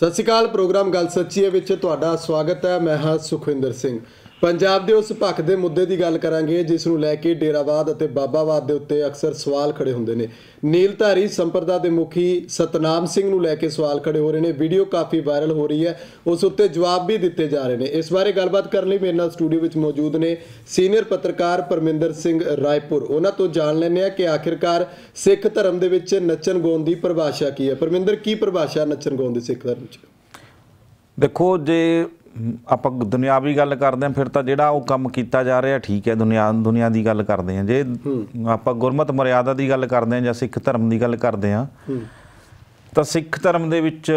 ਸਤਿ ਸ਼੍ਰੀ ਅਕਾਲ ਪ੍ਰੋਗਰਾਮ ਗੱਲ ਸੱਚੀ ਹੈ ਵਿੱਚ ਤੁਹਾਡਾ ਸਵਾਗਤ ਹੈ ਮੈਂ ਹਾਂ ਸੁਖਵਿੰਦਰ ਸਿੰਘ ਪੰਜਾਬ ਦੇ ਉਸ ਪੱਖ ਦੇ ਮੁੱਦੇ ਦੀ ਗੱਲ ਕਰਾਂਗੇ ਜਿਸ ਨੂੰ ਲੈ ਕੇ ਡੇਰਾਵਾਦ ਅਤੇ ਬਾਬਾਵਾਦ ਦੇ ਉੱਤੇ ਅਕਸਰ ਸਵਾਲ ਖੜੇ ਹੁੰਦੇ ਨੇ ਨੀਲਧਾਰੀ ਸੰਪਰਦਾ ਦੇ ਮੁਖੀ ਸਤਨਾਮ ਸਿੰਘ ਨੂੰ ਲੈ ਕੇ ਸਵਾਲ ਖੜੇ ਹੋ ਰਹੇ ਨੇ ਵੀਡੀਓ ਕਾਫੀ ਵਾਇਰਲ ਹੋ ਰਹੀ ਹੈ ਉਸ ਉੱਤੇ ਜਵਾਬ ਵੀ ਦਿੱਤੇ ਜਾ ਰਹੇ ਨੇ ਇਸ ਬਾਰੇ ਗੱਲਬਾਤ ਕਰਨ ਲਈ ਮੇਰੇ ਨਾਲ ਸਟੂਡੀਓ ਵਿੱਚ ਮੌਜੂਦ ਨੇ ਸੀਨੀਅਰ ਪੱਤਰਕਾਰ ਪਰਮਿੰਦਰ ਸਿੰਘ ਰਾਏਪੁਰ ਉਹਨਾਂ ਤੋਂ ਜਾਣ ਲੈਣੇ ਆ ਕਿ ਆਖਿਰਕਾਰ ਸਿੱਖ ਧਰਮ ਦੇ ਵਿੱਚ ਨੱਚਣ ਗਾਉਣ ਦੀ ਪਰਿਭਾਸ਼ਾ ਕੀ ਹੈ ਪਰਮਿੰਦਰ ਕੀ ਪਰਿਭਾਸ਼ਾ ਨੱਚਣ ਗਾਉਣ ਦੀ ਸਿੱਖ ਧਰਮ ਵਿੱਚ ਦੇਖੋ ਜੇ ਆਪਾਂ ਦੁਨਿਆਵੀ ਗੱਲ ਕਰਦੇ ਆਂ ਫਿਰ ਤਾਂ ਜਿਹੜਾ ਉਹ ਕੰਮ ਕੀਤਾ ਜਾ ਰਿਹਾ ਠੀਕ ਹੈ ਦੁਨਿਆ ਦੁਨਿਆ ਦੀ ਗੱਲ ਕਰਦੇ ਆਂ ਜੇ ਆਪਾਂ ਗੁਰਮਤ ਮਰਿਆਦਾ ਦੀ ਗੱਲ ਕਰਦੇ ਆਂ ਜਾਂ ਸਿੱਖ ਧਰਮ ਦੀ ਗੱਲ ਕਰਦੇ ਆਂ ਤਾਂ ਸਿੱਖ ਧਰਮ ਦੇ ਵਿੱਚ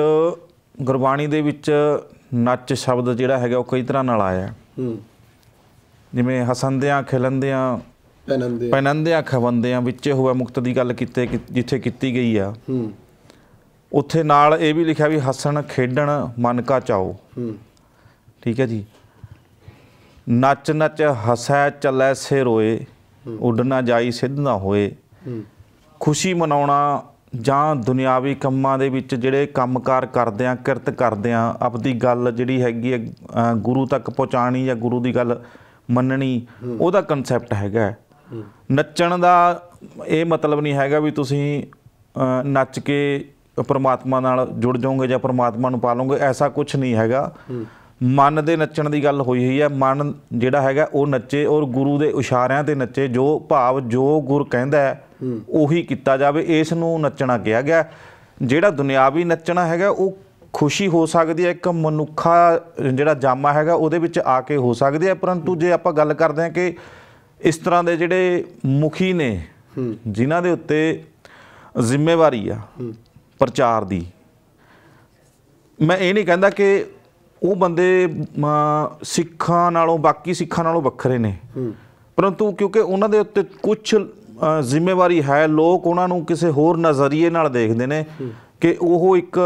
ਗੁਰਬਾਣੀ ਦੇ ਵਿੱਚ ਨੱਚ ਸ਼ਬਦ ਜਿਹੜਾ ਹੈਗਾ ਉਹ ਕਈ ਤਰ੍ਹਾਂ ਨਾਲ ਆਇਆ ਜਿਵੇਂ ਹਸੰਦਿਆਂ ਖਿਲੰਦਿਆਂ ਪੈਨੰਦਿਆਂ ਪੈਨੰਦਿਆਂ ਖਵੰਦਿਆਂ ਵਿੱਚ ਹੋਇਆ ਮੁਕਤ ਦੀ ਗੱਲ ਕੀਤੇ ਜਿੱਥੇ ਕੀਤੀ ਗਈ ਆ ਉੱਥੇ ਨਾਲ ਇਹ ਵੀ ਲਿਖਿਆ ਵੀ ਹੱਸਣ ਖੇਡਣ ਮਨ ਕਾ ਚਾਓ ਠੀਕ ਹੈ ਜੀ ਨੱਚ ਨੱਚ ਹਸੈ ਚੱਲੈ ਸੇ ਰੋਏ ਉੱਡ ਨਾ ਜਾਈ ਸਿੱਧ ਨਾ ਹੋਏ ਖੁਸ਼ੀ ਮਨਾਉਣਾ ਜਾਂ ਦੁਨਿਆਵੀ ਕੰਮਾਂ ਦੇ ਵਿੱਚ ਜਿਹੜੇ ਕੰਮਕਾਰ ਕਰਦੇ ਆ ਕਿਰਤ ਕਰਦੇ ਆ ਆਪਦੀ ਗੱਲ ਜਿਹੜੀ ਹੈਗੀ ਹੈ ਗੁਰੂ ਤੱਕ ਪਹੁੰਚਾਣੀ ਜਾਂ ਗੁਰੂ ਦੀ ਗੱਲ ਮੰਨਣੀ ਉਹਦਾ ਕਨਸੈਪਟ ਹੈਗਾ ਨੱਚਣ ਦਾ ਇਹ ਮਤਲਬ ਨਹੀਂ ਹੈਗਾ ਵੀ ਤੁਸੀਂ ਨੱਚ ਕੇ ਪਰਮਾਤਮਾ ਨਾਲ ਜੁੜ ਜਾਓਗੇ ਜਾਂ ਪਰਮਾਤਮਾ ਨੂੰ ਪਾ ਲਓਗੇ ਐਸਾ ਕੁਝ ਨਹੀਂ ਹੈਗਾ ਮਨ ਦੇ ਨੱਚਣ ਦੀ ਗੱਲ ਹੋਈ ਹੋਈ ਹੈ ਮਨ ਜਿਹੜਾ ਹੈਗਾ ਉਹ ਨੱਚੇ ਔਰ ਗੁਰੂ ਦੇ ਇਸ਼ਾਰਿਆਂ ਤੇ ਨੱਚੇ ਜੋ ਭਾਵ ਜੋ ਗੁਰ ਕਹਿੰਦਾ ਹੈ ਉਹੀ ਕੀਤਾ ਜਾਵੇ ਇਸ ਨੂੰ ਨੱਚਣਾ ਕਿਹਾ ਗਿਆ ਜਿਹੜਾ ਦੁਨਿਆਵੀ ਨੱਚਣਾ ਹੈਗਾ ਉਹ ਖੁਸ਼ੀ ਹੋ ਸਕਦੀ ਹੈ ਇੱਕ ਮਨੁੱਖਾ ਜਿਹੜਾ ਜਾਮਾ ਹੈਗਾ ਉਹਦੇ ਵਿੱਚ ਆ ਕੇ ਹੋ ਸਕਦੀ ਹੈ ਪਰੰਤੂ ਜੇ ਆਪਾਂ ਗੱਲ ਕਰਦੇ ਹਾਂ ਕਿ ਇਸ ਤਰ੍ਹਾਂ ਦੇ ਜਿਹੜੇ ਮੁਖੀ ਨੇ ਜਿਨ੍ਹਾਂ ਦੇ ਉੱਤੇ ਜ਼ਿੰਮੇਵਾਰੀ ਆ ਪ੍ਰਚਾਰ ਦੀ ਮੈਂ ਇਹ ਨਹੀਂ ਕਹਿੰਦਾ ਕਿ ਉਹ ਬੰਦੇ ਸਿੱਖਾਂ ਨਾਲੋਂ ਬਾਕੀ ਸਿੱਖਾਂ ਨਾਲੋਂ ਵੱਖਰੇ ਨੇ ਪਰੰਤੂ ਕਿਉਂਕਿ ਉਹਨਾਂ ਦੇ ਉੱਤੇ ਕੁਝ ਜ਼ਿੰਮੇਵਾਰੀ ਹੈ ਲੋਕ ਉਹਨਾਂ ਨੂੰ ਕਿਸੇ ਹੋਰ ਨਜ਼ਰੀਏ ਨਾਲ ਦੇਖਦੇ ਨੇ ਕਿ ਉਹ ਇੱਕ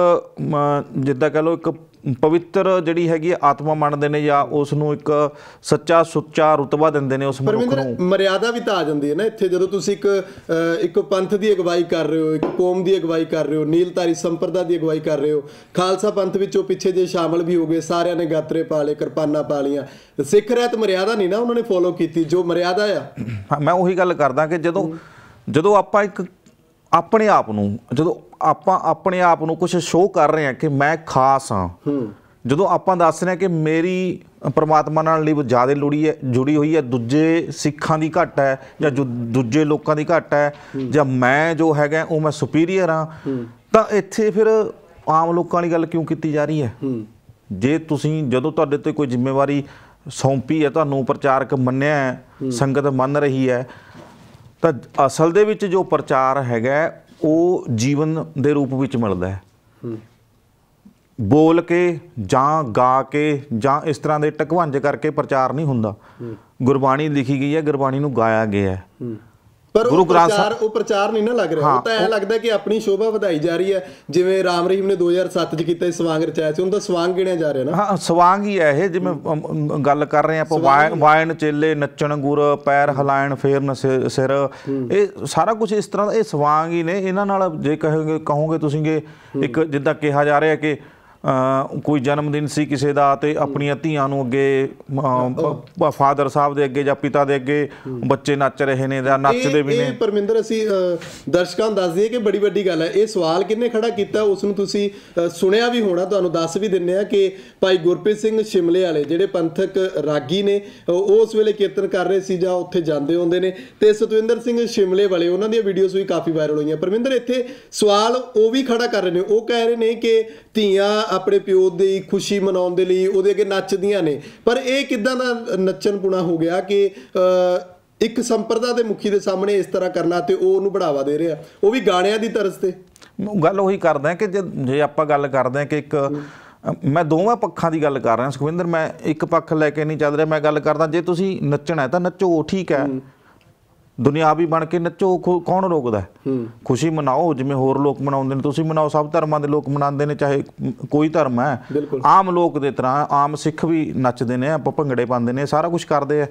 ਜਿੱਦਾਂ ਕਹ ਲਓ ਇੱਕ ਪਵਿੱਤਰ ਜਿਹੜੀ ਹੈਗੀ ਆਤਮਾ ਮੰਨਦੇ ਨੇ ਜਾਂ ਉਸ ਨੂੰ ਇੱਕ ਸੱਚਾ ਸੁੱਚਾ ਰਤਬਾ ਦਿੰਦੇ ਨੇ ਉਸ ਮਨੁੱਖ ਨੂੰ ਮਰਿਆਦਾ ਵੀ ਤਾਂ ਆ ਜਾਂਦੀ ਹੈ ਨਾ ਇੱਥੇ ਜਦੋਂ ਤੁਸੀਂ ਇੱਕ ਇੱਕ ਪੰਥ ਦੀ ਅਗਵਾਈ ਕਰ ਰਹੇ ਹੋ ਇੱਕ ਕੌਮ ਦੀ ਅਗਵਾਈ ਕਰ ਰਹੇ ਹੋ ਨੀਲਤਾਰੀ ਸੰਪਰਦਾ ਦੀ ਅਗਵਾਈ ਕਰ ਰਹੇ ਹੋ ਖਾਲਸਾ ਪੰਥ ਵਿੱਚੋਂ ਪਿੱਛੇ ਜੇ ਸ਼ਾਮਲ ਵੀ ਹੋ ਗਏ ਸਾਰਿਆਂ ਨੇ ਗਾਤਰੇ ਪਾਲੇ ਕਿਰਪਾਨਾਂ ਪਾਲੀਆਂ ਸਿੱਖ ਰਹਿਤ ਮਰਿਆਦਾ ਨਹੀਂ ਨਾ ਉਹਨਾਂ ਨੇ ਫੋਲੋ ਕੀਤੀ ਜੋ ਮਰਿਆਦਾ ਆ ਮੈਂ ਉਹੀ ਗੱਲ ਕਰਦਾ ਕਿ ਜਦੋਂ ਜਦੋਂ ਆਪਾਂ ਇੱਕ ਆਪਣੇ ਆਪ ਨੂੰ ਜਦੋਂ ਆਪਾਂ ਆਪਣੇ ਆਪ ਨੂੰ ਕੁਝ ਸ਼ੋਅ ਕਰ ਰਹੇ ਹਾਂ ਕਿ ਮੈਂ ਖਾਸ ਹਾਂ ਜਦੋਂ ਆਪਾਂ ਦੱਸ ਰਹੇ ਹਾਂ ਕਿ ਮੇਰੀ ਪਰਮਾਤਮਾ ਨਾਲ ਲਈ ਜ਼ਿਆਦਾ ਲੋੜੀ ਹੈ ਜੁੜੀ ਹੋਈ ਹੈ ਦੂਜੇ ਸਿੱਖਾਂ ਦੀ ਘਟ ਹੈ ਜਾਂ ਦੂਜੇ ਲੋਕਾਂ ਦੀ ਘਟ ਹੈ ਜਾਂ ਮੈਂ ਜੋ ਹੈਗਾ ਉਹ ਮੈਂ ਸੁਪੀਰੀਅਰ ਹਾਂ ਤਾਂ ਇੱਥੇ ਫਿਰ ਆਮ ਲੋਕਾਂ ਦੀ ਗੱਲ ਕਿਉਂ ਕੀਤੀ ਜਾ ਰਹੀ ਹੈ ਜੇ ਤੁਸੀਂ ਜਦੋਂ ਤੁਹਾਡੇ ਤੇ ਕੋਈ ਜ਼ਿੰਮੇਵਾਰੀ ਸੌਂਪੀ ਹੈ ਤੁਹਾਨੂੰ ਪ੍ਰਚਾਰਕ ਮੰਨਿਆ ਹੈ ਸੰਗਤ ਮੰਨ ਰਹੀ ਹੈ ਤਾਂ ਅਸਲ ਦੇ ਵਿੱਚ ਜੋ ਪ੍ਰਚਾਰ ਹੈਗਾ ਉਹ ਜੀਵਨ ਦੇ ਰੂਪ ਵਿੱਚ ਮਿਲਦਾ ਹੈ ਬੋਲ ਕੇ ਜਾਂ ਗਾ ਕੇ ਜਾਂ ਇਸ ਤਰ੍ਹਾਂ ਦੇ ਟਕਵੰਜ ਕਰਕੇ ਪ੍ਰਚਾਰ ਨਹੀਂ ਹੁੰਦਾ ਗੁਰਬਾਣੀ ਲਿਖੀ ਗਈ ਹੈ ਗੁਰਬਾਣੀ ਨੂੰ ਗਾਇਆ ਗਿਆ ਹੈ ਪਰ ਗੁਰੂ ਗ੍ਰੰਥ ਸਾਹਿਬ ਉਹ ਪ੍ਰਚਾਰ ਨਹੀਂ ਨਾ ਲੱਗ ਰਿਹਾ ਉਹ ਤਾਂ ਐ ਲੱਗਦਾ ਕਿ ਆਪਣੀ ਸ਼ੋਭਾ ਵਧਾਈ ਜਾ ਰਹੀ ਹੈ ਜਿਵੇਂ ਰਾਮ ਰਹੀਮ ਨੇ 2007 ਚ ਕੀਤਾ ਸੀ ਸਵਾਂਗ ਰਚਾਇਆ ਸੀ ਉਹਦਾ ਸਵਾਂਗ ਗਿਣਿਆ ਜਾ ਰਿਹਾ ਨਾ ਹਾਂ ਸਵਾਂਗ ਹੀ ਹੈ ਇਹ ਜਿਵੇਂ ਗੱਲ ਕਰ ਰਹੇ ਆਪਾਂ ਵਾਇਨ ਚੇਲੇ ਨੱਚਣ ਗੁਰ ਪੈਰ ਹਲਾਇਣ ਫੇਰ ਸਿਰ ਇਹ ਸਾਰਾ ਕੁਝ ਇਸ ਤਰ੍ਹਾਂ ਇਹ ਸਵਾਂਗ ਹੀ ਨੇ ਇਹਨਾਂ ਨਾਲ ਜੇ ਕਹੋਗੇ ਕਹੋਗੇ ਤੁਸੀਂ ਕਿ ਇੱਕ ਜਿੱਦਾਂ ਕਿਹਾ ਜਾ ਰਿਹਾ ਕਿ ਕੋਈ ਜਨਮ ਦਿਨ ਸੀ ਕਿਸੇ ਦਾ ਤੇ ਆਪਣੀਆਂ ਧੀਆਂ ਨੂੰ ਅੱਗੇ ਫਾਦਰ ਸਾਹਿਬ ਦੇ ਅੱਗੇ ਜਾਂ ਪਿਤਾ ਦੇ ਅੱਗੇ ਬੱਚੇ ਨੱਚ ਰਹੇ ਨੇ ਜਾਂ ਨੱਚਦੇ ਵੀ ਨੇ ਇਹ ਪਰਮਿੰਦਰ ਅਸੀਂ ਦਰਸ਼ਕਾਂ ਨੂੰ ਦੱਸ ਦਈਏ ਕਿ ਬੜੀ ਵੱਡੀ ਗੱਲ ਹੈ ਇਹ ਸਵਾਲ ਕਿੰਨੇ ਖੜਾ ਕੀਤਾ ਉਸ ਨੂੰ ਤੁਸੀਂ ਸੁਣਿਆ ਵੀ ਹੋਣਾ ਤੁਹਾਨੂੰ ਦੱਸ ਵੀ ਦਿੰਨੇ ਆ ਕਿ ਭਾਈ ਗੁਰਪ੍ਰੀਤ ਸਿੰਘ ਸ਼ਿਮਲੇ ਵਾਲੇ ਜਿਹੜੇ ਪੰਥਕ ਰਾਗੀ ਨੇ ਉਸ ਵੇਲੇ ਕੀਰਤਨ ਕਰ ਰਹੇ ਸੀ ਜਾਂ ਉੱਥੇ ਜਾਂਦੇ ਹੁੰਦੇ ਨੇ ਤੇ ਸਤਵਿੰਦਰ ਸਿੰਘ ਸ਼ਿਮਲੇ ਵਾਲੇ ਉਹਨਾਂ ਦੀਆਂ ਵੀਡੀਓਜ਼ ਵੀ ਕਾਫੀ ਵਾਇਰਲ ਹੋਈਆਂ ਪਰਮਿੰਦਰ ਇੱਥੇ ਸਵਾਲ ਉਹ ਵੀ ਖੜਾ ਕਰ ਰਹੇ ਨੇ ਉਹ ਕਹਿ ਰਹੇ ਨੇ ਕਿ ਧੀਆਂ ਆਪਣੇ ਪਿਓ ਦੀ ਖੁਸ਼ੀ ਮਨਾਉਣ ਦੇ ਲਈ ਉਹਦੇ ਅੱਗੇ ਨੱਚਦੀਆਂ ਨੇ ਪਰ ਇਹ ਕਿਦਾਂ ਦਾ ਨੱਚਣ ਪੁਣਾ ਹੋ ਗਿਆ ਕਿ ਇੱਕ ਸੰਪਰਦਾ ਦੇ ਮੁਖੀ ਦੇ ਸਾਹਮਣੇ ਇਸ ਤਰ੍ਹਾਂ ਕਰਨਾ ਤੇ ਉਹ ਉਹਨੂੰ ਬੜਾਵਾ ਦੇ ਰਿਹਾ ਉਹ ਵੀ ਗਾਣਿਆਂ ਦੀ ਤਰਜ਼ ਤੇ ਗੱਲ ਉਹੀ ਕਰਦਾ ਕਿ ਜੇ ਆਪਾਂ ਗੱਲ ਕਰਦੇ ਹਾਂ ਕਿ ਇੱਕ ਮੈਂ ਦੋਵਾਂ ਪੱਖਾਂ ਦੀ ਗੱਲ ਕਰ ਰਿਹਾ ਸੁਖਵਿੰਦਰ ਮੈਂ ਇੱਕ ਪੱਖ ਲੈ ਕੇ ਨਹੀਂ ਚੱਲ ਰਿਹਾ ਮੈਂ ਗੱਲ ਕਰਦਾ ਜੇ ਤੁਸੀਂ ਨੱਚਣਾ ਹੈ ਤਾਂ ਨੱਚੋ ਠੀਕ ਹੈ ਦੁਨਿਆਵੀ ਬਣ ਕੇ ਨੱਚੋ ਕੌਣ ਰੋਕਦਾ ਹੈ ਖੁਸ਼ੀ ਮਨਾਓ ਜਿਵੇਂ ਹੋਰ ਲੋਕ ਮਨਾਉਂਦੇ ਨੇ ਤੁਸੀਂ ਮਨਾਓ ਸਭ ਧਰਮਾਂ ਦੇ ਲੋਕ ਮਨਾਉਂਦੇ ਨੇ ਚਾਹੇ ਕੋਈ ਧਰਮ ਹੈ ਆਮ ਲੋਕ ਦੇ ਤਰ੍ਹਾਂ ਆਮ ਸਿੱਖ ਵੀ ਨੱਚਦੇ ਨੇ ਆਪਾਂ ਭੰਗੜੇ ਪਾਉਂਦੇ ਨੇ ਸਾਰਾ ਕੁਝ ਕਰਦੇ ਆ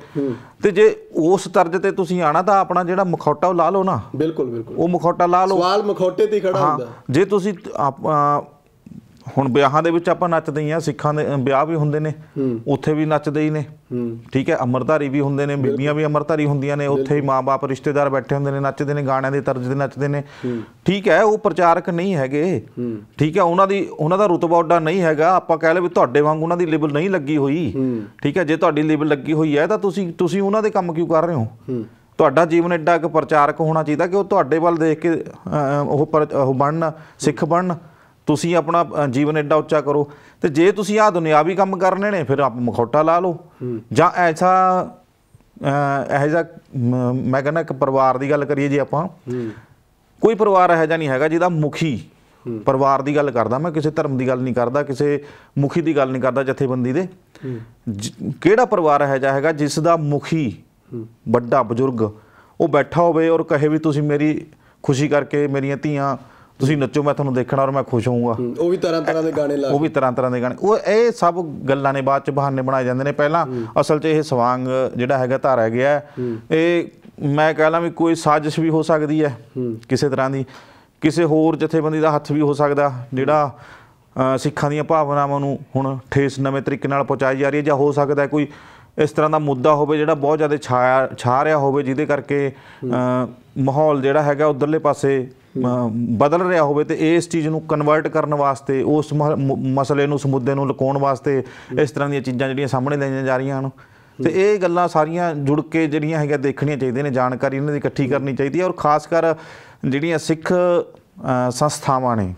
ਤੇ ਜੇ ਉਸ ਤਰਜ ਤੇ ਤੁਸੀਂ ਆਣਾ ਤਾਂ ਆਪਣਾ ਜਿਹੜਾ ਮਖੌਟਾ ਉਹ ਲਾ ਲਓ ਨਾ ਬਿਲਕੁਲ ਬਿਲਕੁਲ ਉਹ ਮਖੌਟਾ ਲਾ ਲਓ ਸਵਾਲ ਮਖੌਟੇ ਤੇ ਖੜਾ ਹੁੰਦਾ ਜੇ ਤੁਸੀਂ ਆਪਾਂ ਹੁਣ ਵਿਆਹਾਂ ਦੇ ਵਿੱਚ ਆਪਾਂ ਨੱਚਦੇ ਆ ਸਿੱਖਾਂ ਦੇ ਵਿਆਹ ਵੀ ਹੁੰਦੇ ਨੇ ਉੱਥੇ ਵੀ ਨੱਚਦੇ ਹੀ ਨੇ ਠੀਕ ਹੈ ਅਮਰਧਾਰੀ ਵੀ ਹੁੰਦੇ ਨੇ ਬੀਬੀਆਂ ਵੀ ਅਮਰਧਾਰੀ ਹੁੰਦੀਆਂ ਨੇ ਉੱਥੇ ਹੀ ਮਾਪੇ ਰਿਸ਼ਤੇਦਾਰ ਬੈਠੇ ਹੁੰਦੇ ਨੇ ਨੱਚਦੇ ਨੇ ਗਾਣਿਆਂ ਦੇ ਤਰਜ਼ ਦੇ ਨੱਚਦੇ ਨੇ ਠੀਕ ਹੈ ਉਹ ਪ੍ਰਚਾਰਕ ਨਹੀਂ ਹੈਗੇ ਠੀਕ ਹੈ ਉਹਨਾਂ ਦੀ ਉਹਨਾਂ ਦਾ ਰੁਤਬਾ ਉੱਡਾ ਨਹੀਂ ਹੈਗਾ ਆਪਾਂ ਕਹਿ ਵੀ ਤੁਹਾਡੇ ਵਾਂਗ ਉਹਨਾਂ ਦੀ ਲੇਬਲ ਨਹੀਂ ਲੱਗੀ ਹੋਈ ਠੀਕ ਹੈ ਜੇ ਤੁਹਾਡੀ ਲੇਬਲ ਲੱਗੀ ਹੋਈ ਹੈ ਤਾਂ ਤੁਸੀਂ ਤੁਸੀਂ ਉਹਨਾਂ ਦੇ ਕੰਮ ਕਿਉਂ ਕਰ ਰਹੇ ਹੋ ਤੁਹਾਡਾ ਜੀਵਨ ਐਡਾ ਇੱਕ ਪ੍ਰਚਾਰਕ ਹੋਣਾ ਚਾਹੀਦਾ ਕਿ ਉਹ ਤੁਹਾਡੇ ਵੱਲ ਦੇਖ ਕੇ ਉਹ ਉਹ ਬਣਨ ਸਿੱਖ ਬਣਨ ਤੁਸੀਂ ਆਪਣਾ ਜੀਵਨ ਐਡਾ ਉੱਚਾ ਕਰੋ ਤੇ ਜੇ ਤੁਸੀਂ ਆ ਦੁਨਿਆਵੀ ਕੰਮ ਕਰਨੇ ਨੇ ਫਿਰ ਆਪ ਮਖੌਟਾ ਲਾ ਲਓ ਜਾਂ ਐਸਾ ਇਹ ਜਿਹਾ ਮੈਂ ਕਹਿੰਦਾ ਇੱਕ ਪਰਿਵਾਰ ਦੀ ਗੱਲ ਕਰੀਏ ਜੇ ਆਪਾਂ ਕੋਈ ਪਰਿਵਾਰ ਇਹ ਜਿਹਾ ਨਹੀਂ ਹੈਗਾ ਜਿਹਦਾ ਮੁਖੀ ਪਰਿਵਾਰ ਦੀ ਗੱਲ ਕਰਦਾ ਮੈਂ ਕਿਸੇ ਧਰਮ ਦੀ ਗੱਲ ਨਹੀਂ ਕਰਦਾ ਕਿਸੇ ਮੁਖੀ ਦੀ ਗੱਲ ਨਹੀਂ ਕਰਦਾ ਜਥੇਬੰਦੀ ਦੇ ਕਿਹੜਾ ਪਰਿਵਾਰ ਇਹ ਜਾਂ ਹੈਗਾ ਜਿਸ ਦਾ ਮੁਖੀ ਵੱਡਾ ਬਜ਼ੁਰਗ ਉਹ ਬੈਠਾ ਹੋਵੇ ਔਰ ਕਹੇ ਵੀ ਤੁਸੀਂ ਮੇਰੀ ਖੁਸ਼ੀ ਕਰਕੇ ਮੇਰੀਆਂ ਧੀਆਂ ਤੁਸੀਂ ਨੱਚੋ ਮੈਂ ਤੁਹਾਨੂੰ ਦੇਖਣਾ ਔਰ ਮੈਂ ਖੁਸ਼ ਹੋਊਂਗਾ ਉਹ ਵੀ ਤਰ੍ਹਾਂ ਤਰ੍ਹਾਂ ਦੇ ਗਾਣੇ ਲਾ ਉਹ ਵੀ ਤਰ੍ਹਾਂ ਤਰ੍ਹਾਂ ਦੇ ਗਾਣੇ ਉਹ ਇਹ ਸਭ ਗੱਲਾਂ ਨੇ ਬਾਅਦ ਚ ਬਹਾਨੇ ਬਣਾਏ ਜਾਂਦੇ ਨੇ ਪਹਿਲਾਂ ਅਸਲ 'ਚ ਇਹ ਸਵਾਂਗ ਜਿਹੜਾ ਹੈਗਾ ਧਾਰਿਆ ਗਿਆ ਇਹ ਮੈਂ ਕਹਾਂ ਵੀ ਕੋਈ ਸਾਜ਼ਿਸ਼ ਵੀ ਹੋ ਸਕਦੀ ਹੈ ਕਿਸੇ ਤਰ੍ਹਾਂ ਦੀ ਕਿਸੇ ਹੋਰ ਜਥੇਬੰਦੀ ਦਾ ਹੱਥ ਵੀ ਹੋ ਸਕਦਾ ਜਿਹੜਾ ਸਿੱਖਾਂ ਦੀਆਂ ਭਾਵਨਾਵਾਂ ਨੂੰ ਹੁਣ ਠੇਸ ਨਵੇਂ ਤਰੀਕੇ ਨਾਲ ਪਹੁੰਚਾਈ ਜਾ ਰਹੀ ਹੈ ਜਾਂ ਹੋ ਸਕਦਾ ਕੋਈ ਇਸ ਤਰ੍ਹਾਂ ਦਾ ਮੁੱਦਾ ਹੋਵੇ ਜਿਹੜਾ ਬਹੁਤ ਜ਼ਿਆਦਾ ਛਾਇਆ ਛਾ ਰਿਹਾ ਹੋਵੇ ਜਿਹਦੇ ਕਰਕੇ ਮਾਹੌਲ ਜਿਹੜਾ ਹੈਗਾ ਉਧਰਲੇ ਪਾਸੇ ਬਦਲ ਰਿਹਾ ਹੋਵੇ ਤੇ ਇਸ ਚੀਜ਼ ਨੂੰ ਕਨਵਰਟ ਕਰਨ ਵਾਸਤੇ ਉਸ ਮਸਲੇ ਨੂੰ ਸਮੁੱਦੇ ਨੂੰ ਲਕਾਉਣ ਵਾਸਤੇ ਇਸ ਤਰ੍ਹਾਂ ਦੀਆਂ ਚੀਜ਼ਾਂ ਜਿਹੜੀਆਂ ਸਾਹਮਣੇ ਲਾਈਆਂ ਜਾ ਰਹੀਆਂ ਹਨ ਤੇ ਇਹ ਗੱਲਾਂ ਸਾਰੀਆਂ ਜੁੜ ਕੇ ਜਿਹੜੀਆਂ ਹੈਗੀਆਂ ਦੇਖਣੀਆਂ ਚਾਹੀਦੀਆਂ ਨੇ ਜਾਣਕਾਰੀ ਇਹਨਾਂ ਦੀ ਇਕੱਠੀ ਕਰਨੀ ਚਾਹੀਦੀ ਹੈ ਔਰ ਖਾਸ ਕਰ ਜਿਹੜੀਆਂ ਸਿੱਖ ਸੰਸਥਾਵਾਂ ਨੇ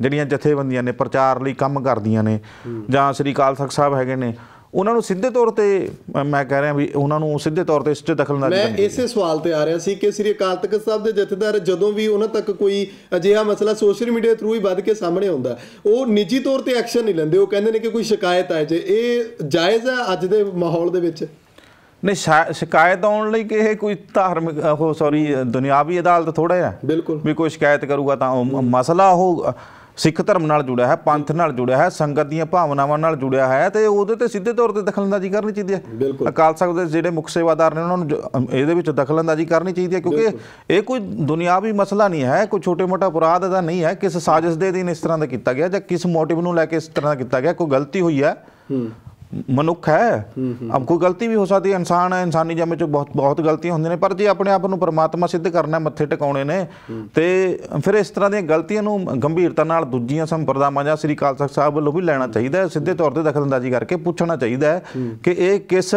ਜਿਹੜੀਆਂ ਜਥੇਬੰਦੀਆਂ ਨੇ ਪ੍ਰਚਾਰ ਲਈ ਕੰਮ ਕਰਦੀਆਂ ਨੇ ਜਾਂ ਸ੍ਰੀ ਕਾਲ ਸਾਹਿਬ ਹੈਗੇ ਨੇ ਉਹਨਾਂ ਨੂੰ ਸਿੱਧੇ ਤੌਰ ਤੇ ਮੈਂ ਕਹਿ ਰਿਹਾ ਵੀ ਉਹਨਾਂ ਨੂੰ ਸਿੱਧੇ ਤੌਰ ਤੇ ਇਸ ਤੇ ਦੇਣ ਮੈਂ ਇਸੇ ਸਵਾਲ ਤੇ ਆ ਰਿਹਾ ਸੀ ਕਿ ਸ੍ਰੀ ਅਕਾਲ ਤਖਤ ਸਾਹਿਬ ਦੇ ਜਥੇਦਾਰ ਜਦੋਂ ਵੀ ਉਹਨਾਂ ਤੱਕ ਕੋਈ ਅਜਿਹਾ ਮਸਲਾ ਸੋਸ਼ਲ ਮੀਡੀਆ ਥਰੂ ਹੀ ਵੱਧ ਕੇ ਸਾਹਮਣੇ ਆਉਂਦਾ ਉਹ ਨਿੱਜੀ ਤੌਰ ਤੇ ਐਕਸ਼ਨ ਨਹੀਂ ਲੈਂਦੇ ਉਹ ਕਹਿੰਦੇ ਨੇ ਕਿ ਕੋਈ ਸ਼ਿਕਾਇਤ ਆਏ ਜੇ ਇਹ ਜਾਇਜ਼ ਹੈ ਅੱਜ ਦੇ ਮਾਹੌਲ ਦੇ ਵਿੱਚ ਨਹੀਂ ਸ਼ਿਕਾਇਤ ਆਉਣ ਲਈ ਕਿ ਇਹ ਕੋਈ ਧਾਰਮਿਕ ਉਹ ਸੌਰੀ ਦੁਨਿਆਵੀ ਅਦਾਲਤ ਥੋੜਾ ਹੈ ਬਿਲਕੁਲ ਵੀ ਕੋਈ ਸ਼ਿਕਾਇਤ ਕਰੂਗਾ ਤਾਂ ਮਸਲਾ ਹੋ ਸਿੱਖ ਧਰਮ ਨਾਲ ਜੁੜਿਆ ਹੈ ਪੰਥ ਨਾਲ ਜੁੜਿਆ ਹੈ ਸੰਗਤ ਦੀਆਂ ਭਾਵਨਾਵਾਂ ਨਾਲ ਜੁੜਿਆ ਹੈ ਤੇ ਉਹਦੇ ਤੇ ਸਿੱਧੇ ਤੌਰ ਤੇ ਦਖਲਅੰਦਾਜ਼ੀ ਕਰਨੀ ਚਾਹੀਦੀ ਹੈ ਅਕਾਲ ਤਖਤ ਦੇ ਜਿਹੜੇ ਮੁਖ ਸੇਵਾਦਾਰ ਨੇ ਉਹਨਾਂ ਨੂੰ ਇਹਦੇ ਵਿੱਚ ਦਖਲਅੰਦਾਜ਼ੀ ਕਰਨੀ ਚਾਹੀਦੀ ਹੈ ਕਿਉਂਕਿ ਇਹ ਕੋਈ ਦੁਨਿਆਵੀ ਮਸਲਾ ਨਹੀਂ ਹੈ ਕੋਈ ਛੋਟੇ-ਮੋਟਾ ਅਪਰਾਧ ਦਾ ਨਹੀਂ ਹੈ ਕਿਸ ਸਾਜ਼ਿਸ਼ ਦੇ ਦੀ ਇਸ ਤਰ੍ਹਾਂ ਦਾ ਕੀਤਾ ਗਿਆ ਜਾਂ ਕਿਸ ਮੋਟਿਵ ਨੂੰ ਲੈ ਕੇ ਇਸ ਤਰ੍ਹਾਂ ਦਾ ਕੀਤਾ ਗਿਆ ਕੋਈ ਗਲਤੀ ਹੋਈ ਹੈ ਮਨੁੱਖ ਹੈ ਅਬ ਕੋਈ ਗਲਤੀ ਵੀ ਹੋ ਸਕਦੀ ਹੈ ਇਨਸਾਨ ਹੈ ਇਨਸਾਨੀ ਜਮੇ ਚ ਬਹੁਤ ਬਹੁਤ ਗਲਤੀਆਂ ਹੁੰਦੀਆਂ ਨੇ ਪਰ ਜੇ ਆਪਣੇ ਆਪ ਨੂੰ ਪਰਮਾਤਮਾ ਸਿੱਧ ਕਰਨਾ ਮੱਥੇ ਟਿਕਾਉਣੇ ਨੇ ਤੇ ਫਿਰ ਇਸ ਤਰ੍ਹਾਂ ਦੀਆਂ ਗਲਤੀਆਂ ਨੂੰ ਗੰਭੀਰਤਾ ਨਾਲ ਦੂਜੀਆਂ ਸੰਪਰਦਾਵਾਂ ਜਾਂ ਸ੍ਰੀ ਕਾਲ ਤਖਤ ਸਾਹਿਬ ਵੱਲੋਂ ਵੀ ਲੈਣਾ ਚਾਹੀਦਾ ਹੈ ਸਿੱਧੇ ਤੌਰ ਤੇ ਦਖਲਅੰਦਾਜ਼ੀ ਕਰਕੇ ਪੁੱਛਣਾ ਚਾਹੀਦਾ ਹੈ ਕਿ ਇਹ ਕਿਸ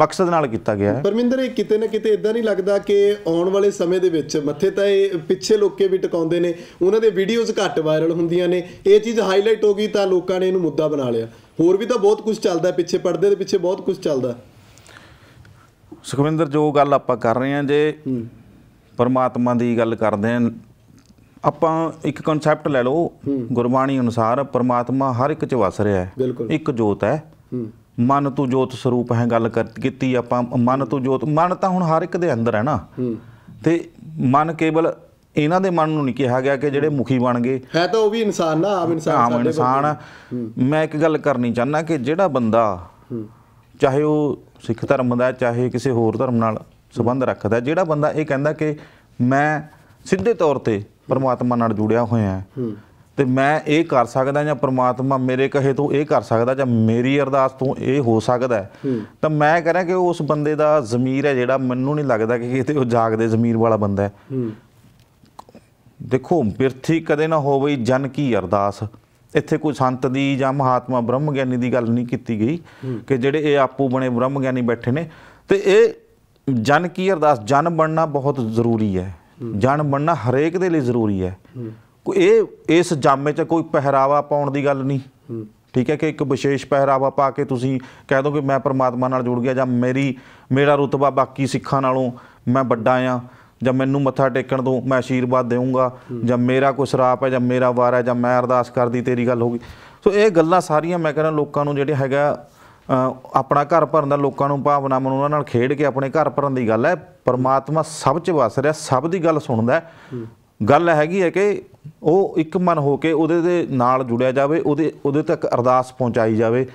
ਮਕਸਦ ਨਾਲ ਕੀਤਾ ਗਿਆ ਹੈ ਪਰਮਿੰਦਰ ਇਹ ਕਿਤੇ ਨਾ ਕਿਤੇ ਇਦਾਂ ਨਹੀਂ ਲੱਗਦਾ ਕਿ ਆਉਣ ਵਾਲੇ ਸਮੇਂ ਦੇ ਵਿੱਚ ਮੱਥੇ ਤਾਂ ਇਹ ਪਿੱਛੇ ਲੋਕੇ ਵੀ ਟਿਕਾਉਂਦੇ ਨੇ ਉਹਨਾਂ ਦੇ ਵੀਡੀਓਜ਼ ਘੱਟ ਵਾਇਰਲ ਹੁੰਦੀਆਂ ਨੇ ਇਹ ਚੀਜ਼ ਹਾਈਲਾਈਟ ਹੋ ਗਈ ਤਾਂ ਲੋਕਾਂ ਨੇ ਇਹਨੂੰ ਮੁੱਦਾ ਬਣਾ ਲਿਆ ਹੋਰ ਵੀ ਤਾਂ ਬਹੁਤ ਕੁਝ ਚੱਲਦਾ ਪਿੱਛੇ ਪੜਦੇ ਦੇ ਪਿੱਛੇ ਬਹੁਤ ਕੁਝ ਚੱਲਦਾ ਸੁਖਵਿੰਦਰ ਜੋ ਗੱਲ ਆਪਾਂ ਕਰ ਰਹੇ ਹਾਂ ਜੇ ਪਰਮਾਤਮਾ ਦੀ ਗੱਲ ਕਰਦੇ ਹਾਂ ਆਪਾਂ ਇੱਕ ਕਨਸੈਪਟ ਲੈ ਲਓ ਗੁਰਬਾਣੀ ਅਨੁਸਾਰ ਪਰਮਾਤਮਾ ਹਰ ਇੱਕ ਚ ਵਸ ਰਿਹਾ ਹੈ ਇੱਕ ਜੋਤ ਹੈ ਮਨ ਤੂੰ ਜੋਤ ਸਰੂਪ ਹੈ ਗੱਲ ਕੀਤੀ ਆਪਾਂ ਮਨ ਤੂੰ ਜੋਤ ਮਨ ਤਾਂ ਹੁਣ ਹਰ ਇੱਕ ਦੇ ਅੰਦਰ ਹੈ ਨਾ ਤੇ ਮਨ ਕੇਵਲ ਇਹਨਾਂ ਦੇ ਮਨ ਨੂੰ ਨਹੀਂ ਕਿਹਾ ਗਿਆ ਕਿ ਜਿਹੜੇ ਮੁਖੀ ਬਣ ਗਏ ਹੈ ਤਾਂ ਉਹ ਵੀ ਇਨਸਾਨ ਨਾ ਆਮ ਇਨਸਾਨ ਆਮ ਇਨਸਾਨ ਮੈਂ ਇੱਕ ਗੱਲ ਕਰਨੀ ਚਾਹਨਾ ਕਿ ਜਿਹੜਾ ਬੰਦਾ ਚਾਹੇ ਉਹ ਸਿੱਖ ਧਰਮ ਦਾ ਚਾਹੇ ਕਿਸੇ ਹੋਰ ਧਰਮ ਨਾਲ ਸੰਬੰਧ ਰੱਖਦਾ ਜਿਹੜਾ ਬੰਦਾ ਇਹ ਕਹਿੰਦਾ ਕਿ ਮੈਂ ਸਿੱਧੇ ਤੌਰ ਤੇ ਪਰਮਾਤਮਾ ਨਾਲ ਜੁੜਿਆ ਹੋਇਆ ਹਾਂ ਤੇ ਮੈਂ ਇਹ ਕਰ ਸਕਦਾ ਜਾਂ ਪਰਮਾਤਮਾ ਮੇਰੇ ਕਹੇ ਤੋਂ ਇਹ ਕਰ ਸਕਦਾ ਜਾਂ ਮੇਰੀ ਅਰਦਾਸ ਤੋਂ ਇਹ ਹੋ ਸਕਦਾ ਤਾਂ ਮੈਂ ਕਹਾਂ ਕਿ ਉਸ ਬੰਦੇ ਦਾ ਜ਼ਮੀਰ ਹੈ ਜਿਹੜਾ ਮੈਨੂੰ ਨਹੀਂ ਲੱਗਦਾ ਕਿ ਕਿਤੇ ਉਹ ਜਾਗਦੇ ਜ਼ਮੀਰ ਵਾਲਾ ਬੰਦਾ ਹੈ ਦੇਖੋ ਬਿਰਥੀ ਕਦੇ ਨਾ ਹੋਵੇ ਜਨ ਕੀ ਅਰਦਾਸ ਇੱਥੇ ਕੋਈ ਸੰਤ ਦੀ ਜਾਂ ਮਹਾਤਮਾ ਬ੍ਰਹਮ ਗਿਆਨੀ ਦੀ ਗੱਲ ਨਹੀਂ ਕੀਤੀ ਗਈ ਕਿ ਜਿਹੜੇ ਇਹ ਆਪੂ ਬਣੇ ਬ੍ਰਹਮ ਗਿਆਨੀ ਬੈਠੇ ਨੇ ਤੇ ਇਹ ਜਨ ਕੀ ਅਰਦਾਸ ਜਨ ਬਣਨਾ ਬਹੁਤ ਜ਼ਰੂਰੀ ਹੈ ਜਨ ਬਣਨਾ ਹਰੇਕ ਦੇ ਲਈ ਜ਼ਰੂਰੀ ਹੈ ਕੋਈ ਇਹ ਇਸ ਜਾਮੇ 'ਚ ਕੋਈ ਪਹਿਰਾਵਾ ਪਾਉਣ ਦੀ ਗੱਲ ਨਹੀਂ ਠੀਕ ਹੈ ਕਿ ਇੱਕ ਵਿਸ਼ੇਸ਼ ਪਹਿਰਾਵਾ ਪਾ ਕੇ ਤੁਸੀਂ ਕਹਿ ਦੋ ਕਿ ਮੈਂ ਪਰਮਾਤਮਾ ਨਾਲ ਜੁੜ ਗਿਆ ਜਾਂ ਮੇਰੀ ਮੇਰਾ ਰਤਬਾ ਬਾਕੀ ਸਿੱਖਾਂ ਨਾਲੋਂ ਮੈਂ ਵੱਡਾ ਆ ਜਾਂ ਮੈਨੂੰ ਮੱਥਾ ਟੇਕਣ ਤੋਂ ਮੈਂ ਆਸ਼ੀਰਵਾਦ ਦੇਵਾਂਗਾ ਜਾਂ ਮੇਰਾ ਕੋਈ ਸਰਾਪ ਹੈ ਜਾਂ ਮੇਰਾ ਵਾਰ ਹੈ ਜਾਂ ਮੈਂ ਅਰਦਾਸ ਕਰਦੀ ਤੇਰੀ ਗੱਲ ਹੋਗੀ ਸੋ ਇਹ ਗੱਲਾਂ ਸਾਰੀਆਂ ਮੈਂ ਕਹਿੰਦਾ ਲੋਕਾਂ ਨੂੰ ਜਿਹੜੇ ਹੈਗਾ ਆਪਣਾ ਘਰ ਭਰਨ ਦਾ ਲੋਕਾਂ ਨੂੰ ਭਾਵਨਾ ਮਨ ਉਹਨਾਂ ਨਾਲ ਖੇਡ ਕੇ ਆਪਣੇ ਘਰ ਭਰਨ ਦੀ ਗੱਲ ਹੈ ਪਰਮਾਤਮਾ ਸਭ 'ਚ ਵਸ ਰਿਹਾ ਸਭ ਦੀ ਗੱਲ ਸੁਣਦਾ ਗੱਲ ਹੈਗੀ ਹੈ ਕਿ ਉਹ ਇੱਕ ਮਨ ਹੋ ਕੇ ਉਹਦੇ ਦੇ ਨਾਲ ਜੁੜਿਆ ਜਾਵੇ ਉਹਦੇ ਉਹਦੇ ਤੱਕ ਅਰਦਾਸ ਪਹੁੰਚਾਈ ਜਾਵੇ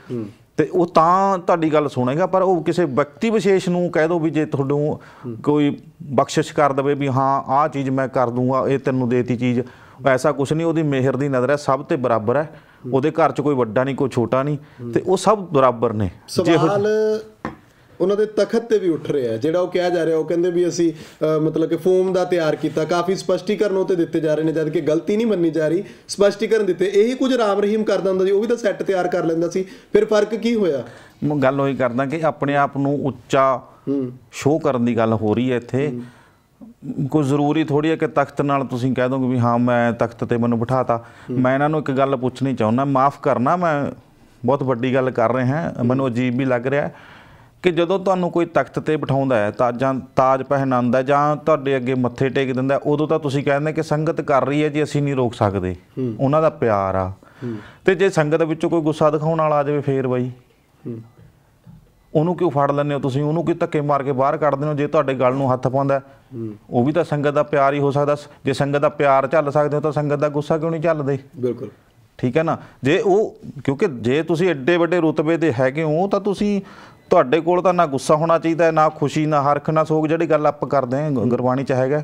ਤੇ ਉਹ ਤਾਂ ਤੁਹਾਡੀ ਗੱਲ ਸੁਣੇਗਾ ਪਰ ਉਹ ਕਿਸੇ ਵਿਅਕਤੀ ਵਿਸ਼ੇਸ਼ ਨੂੰ ਕਹਿ ਦੋ ਵੀ ਜੇ ਤੁਹਾਨੂੰ ਕੋਈ ਬਖਸ਼ਿਸ਼ ਕਰ ਦਵੇ ਵੀ ਹਾਂ ਆਹ ਚੀਜ਼ ਮੈਂ ਕਰ ਦੂੰਗਾ ਇਹ ਤੈਨੂੰ ਦੇਤੀ ਚੀਜ਼ ਐਸਾ ਕੁਝ ਨਹੀਂ ਉਹਦੀ ਮਿਹਰ ਦੀ ਨਜ਼ਰ ਹੈ ਸਭ ਤੇ ਬਰਾਬਰ ਹੈ ਉਹਦੇ ਘਰ 'ਚ ਕੋਈ ਵੱਡਾ ਨਹੀਂ ਕੋਈ ਛੋਟਾ ਨਹੀਂ ਤੇ ਉਹ ਸਭ ਬਰਾਬਰ ਨੇ ਜੇ ਹਾਲ ਉਹਨਾਂ ਦੇ ਤਖਤ ਤੇ ਵੀ ਉੱਠ ਰਿਹਾ ਜਿਹੜਾ ਉਹ ਕਿਹਾ ਜਾ ਰਿਹਾ ਉਹ ਕਹਿੰਦੇ ਵੀ ਅਸੀਂ ਮਤਲਬ ਕਿ ਫੋਮ ਦਾ ਤਿਆਰ ਕੀਤਾ ਕਾਫੀ ਸਪਸ਼ਟੀਕਰਨ ਉਹ ਤੇ ਦਿੱਤੇ ਜਾ ਰਹੇ ਨੇ ਜਦ ਕਿ ਗਲਤੀ ਨਹੀਂ ਮੰਨੀ ਜਾ ਰਹੀ ਸਪਸ਼ਟੀਕਰਨ ਦਿੱਤੇ ਇਹੀ ਕੁਝ ਰਾਮ ਰਹੀਮ ਕਰਦਾ ਹੁੰਦਾ ਸੀ ਉਹ ਵੀ ਤਾਂ ਸੈੱਟ ਤਿਆਰ ਕਰ ਲੈਂਦਾ ਸੀ ਫਿਰ ਫਰਕ ਕੀ ਹੋਇਆ ਮੈਂ ਗੱਲ ਉਹੀ ਕਰਦਾ ਕਿ ਆਪਣੇ ਆਪ ਨੂੰ ਉੱਚਾ ਸ਼ੋਅ ਕਰਨ ਦੀ ਗੱਲ ਹੋ ਰਹੀ ਹੈ ਇੱਥੇ ਕੋ ਜ਼ਰੂਰੀ ਥੋੜੀ ਹੈ ਕਿ ਤਖਤ ਨਾਲ ਤੁਸੀਂ ਕਹਿ ਦੋਗੇ ਵੀ ਹਾਂ ਮੈਂ ਤਖਤ ਤੇ ਮੈਨੂੰ ਬਿਠਾਤਾ ਮੈਂ ਇਹਨਾਂ ਨੂੰ ਇੱਕ ਗੱਲ ਪੁੱਛਣੀ ਚਾਹੁੰਦਾ ਮਾਫ ਕਰਨਾ ਮੈਂ ਬਹੁਤ ਵੱਡੀ ਗੱਲ ਕਰ ਰਹੇ ਹਾਂ ਮੈਨੂੰ ਅਜੀਬ ਵੀ ਲੱਗ ਰਿਹਾ ਹੈ ਕਿ ਜਦੋਂ ਤੁਹਾਨੂੰ ਕੋਈ ਤਖਤ ਤੇ ਬਿਠਾਉਂਦਾ ਹੈ ਤਾਂ ਜਾਂ ਤਾਜ ਪਹਿਨਾਉਂਦਾ ਜਾਂ ਤੁਹਾਡੇ ਅੱਗੇ ਮੱਥੇ ਟੇਕ ਦਿੰਦਾ ਉਦੋਂ ਤਾਂ ਤੁਸੀਂ ਕਹਿੰਦੇ ਕਿ ਸੰਗਤ ਕਰ ਰਹੀ ਹੈ ਜੀ ਅਸੀਂ ਨਹੀਂ ਰੋਕ ਸਕਦੇ ਉਹਨਾਂ ਦਾ ਪਿਆਰ ਆ ਤੇ ਜੇ ਸੰਗਤ ਵਿੱਚੋਂ ਕੋਈ ਗੁੱਸਾ ਦਿਖਾਉਣ ਵਾਲਾ ਆ ਜਾਵੇ ਫੇਰ ਬਾਈ ਉਹਨੂੰ ਕਿਉਂ ਫੜ ਲੈਂਦੇ ਹੋ ਤੁਸੀਂ ਉਹਨੂੰ ਕਿ ਧੱਕੇ ਮਾਰ ਕੇ ਬਾਹਰ ਕੱਢ ਹੋ ਜੇ ਤੁਹਾਡੇ ਗੱਲ ਨੂੰ ਹੱਥ ਪਾਉਂਦਾ ਉਹ ਵੀ ਤਾਂ ਸੰਗਤ ਦਾ ਪਿਆਰ ਹੀ ਹੋ ਸਕਦਾ ਜੇ ਸੰਗਤ ਦਾ ਪਿਆਰ ਝੱਲ ਸਕਦੇ ਹੋ ਤਾਂ ਸੰਗਤ ਦਾ ਗੁੱਸਾ ਕਿਉਂ ਨਹੀਂ ਝੱਲਦੇ ਬਿਲਕੁਲ ਠੀਕ ਹੈ ਨਾ ਜੇ ਉਹ ਕਿਉਂਕਿ ਜੇ ਤੁਸੀਂ ਐਡੇ ਵੱਡੇ ਰੁਤਬੇ ਦੇ ਹੈਗੇ ਹੋ ਤਾਂ ਤੁਸੀਂ ਤੁਹਾਡੇ ਕੋਲ ਤਾਂ ਨਾ ਗੁੱਸਾ ਹੋਣਾ ਚਾਹੀਦਾ ਨਾ ਖੁਸ਼ੀ ਨਾ ਹਰਖ ਨਾ ਸੋਗ ਜਿਹੜੀ ਗੱਲ ਆਪ ਕਰਦੇ ਆ ਗੁਰਬਾਣੀ ਚ ਹੈਗਾ